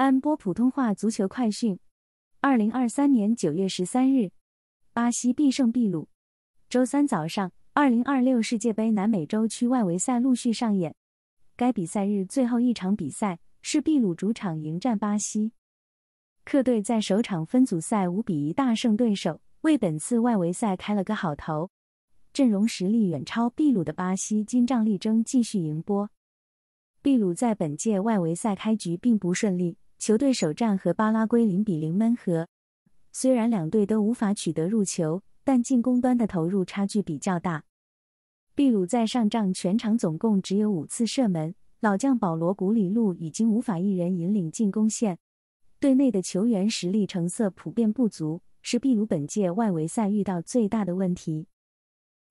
安播普通话足球快讯：二零二三年九月十三日，巴西必胜秘鲁。周三早上，二零二六世界杯南美洲区外围赛陆续上演。该比赛日最后一场比赛是秘鲁主场迎战巴西。客队在首场分组赛五比一大胜对手，为本次外围赛开了个好头。阵容实力远超秘鲁的巴西，金仗力争继续赢波。秘鲁在本届外围赛开局并不顺利。球队首战和巴拉圭零比零闷和，虽然两队都无法取得入球，但进攻端的投入差距比较大。秘鲁在上仗全场总共只有五次射门，老将保罗·古里路已经无法一人引领进攻线，队内的球员实力成色普遍不足，是秘鲁本届外围赛遇到最大的问题。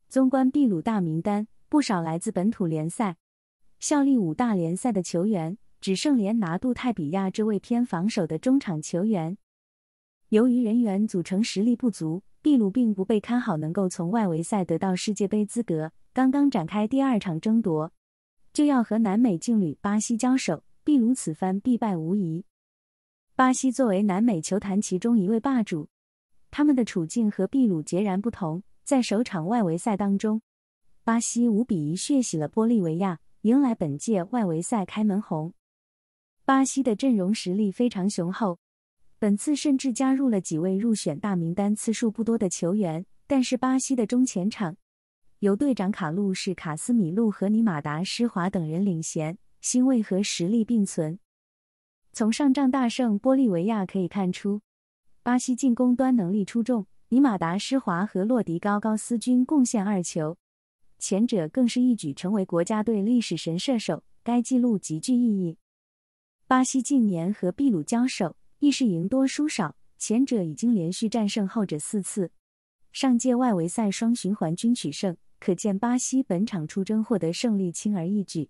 纵观秘鲁大名单，不少来自本土联赛、效力五大联赛的球员。只剩连拿杜泰比亚这位偏防守的中场球员，由于人员组成实力不足，秘鲁并不被看好能够从外围赛得到世界杯资格。刚刚展开第二场争夺，就要和南美劲旅巴西交手，秘鲁此番必败无疑。巴西作为南美球坛其中一位霸主，他们的处境和秘鲁截然不同。在首场外围赛当中，巴西五比一血洗了玻利维亚，迎来本届外围赛开门红。巴西的阵容实力非常雄厚，本次甚至加入了几位入选大名单次数不多的球员。但是巴西的中前场由队长卡路士、卡斯米路和尼马达、施华等人领衔，新锐和实力并存。从上仗大胜玻利维亚可以看出，巴西进攻端能力出众。尼马达、施华和洛迪高、高斯均贡献二球，前者更是一举成为国家队历史神射手，该纪录极具意义。巴西近年和秘鲁交手亦是赢多输少，前者已经连续战胜后者四次。上届外围赛双循环均取胜，可见巴西本场出征获得胜利轻而易举。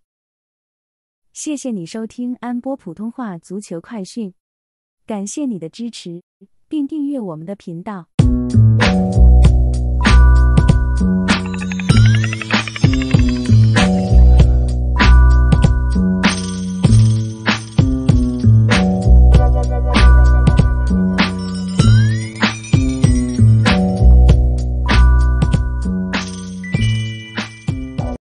谢谢你收听安波普通话足球快讯，感谢你的支持，并订阅我们的频道。